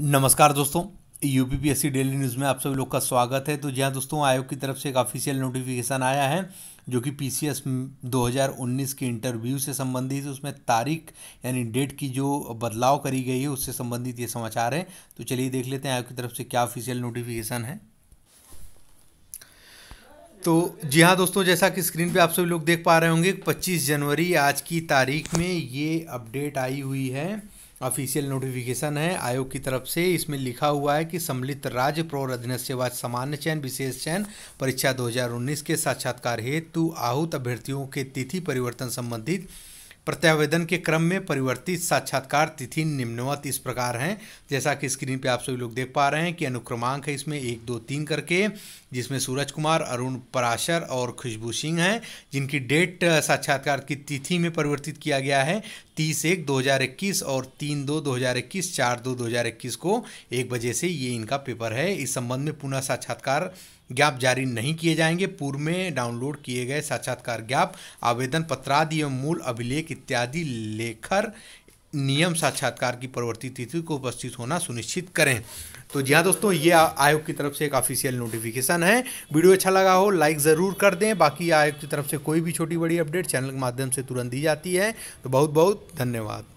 नमस्कार दोस्तों U P P S C daily news में आप सभी लोग का स्वागत है तो जी हाँ दोस्तों आयोग की तरफ से एक ऑफिशियल नोटिफिकेशन आया है जो कि पी सी एस दो हज़ार उन्नीस के इंटरव्यू से संबंधित उसमें तारीख यानी डेट की जो बदलाव करी गई है उससे संबंधित ये समाचार है तो चलिए देख लेते हैं आयोग की तरफ से क्या ऑफिशियल नोटिफिकेशन है तो जी हाँ दोस्तों जैसा कि स्क्रीन पे आप सभी लोग देख पा रहे होंगे 25 जनवरी आज की तारीख में ये अपडेट आई हुई है ऑफिशियल नोटिफिकेशन है आयोग की तरफ से इसमें लिखा हुआ है कि सम्मिलित राज्य प्रौढ़ अधीन सेवा सामान्य चयन विशेष चयन परीक्षा 2019 के साक्षात्कार हेतु आहूत अभ्यर्थियों के तिथि परिवर्तन संबंधित प्रत्यावेदन के क्रम में परिवर्तित साक्षात्कार तिथि निम्नवत इस प्रकार हैं जैसा कि स्क्रीन पे आप सभी लोग देख पा रहे हैं कि अनुक्रमांक है इसमें एक दो तीन करके जिसमें सूरज कुमार अरुण पराशर और खुशबू सिंह हैं जिनकी डेट साक्षात्कार की तिथि में परिवर्तित किया गया है तीस एक दो हज़ार इक्कीस और तीन दो दो हज़ार इक्कीस चार दो दो हज़ार इक्कीस को एक बजे से ये इनका पेपर है इस संबंध में पुनः साक्षात्कार ज्ञाप जारी नहीं किए जाएंगे पूर्व में डाउनलोड किए गए साक्षात्कार ज्ञाप आवेदन पत्रादि एवं मूल अभिलेख इत्यादि लेखर नियम साक्षात्कार की प्रवर्ती तिथि को उपस्थित होना सुनिश्चित करें तो जी हाँ दोस्तों ये आयोग की तरफ से एक ऑफिशियल नोटिफिकेशन है वीडियो अच्छा लगा हो लाइक ज़रूर कर दें बाकी आयोग की तरफ से कोई भी छोटी बड़ी अपडेट चैनल के माध्यम से तुरंत दी जाती है तो बहुत बहुत धन्यवाद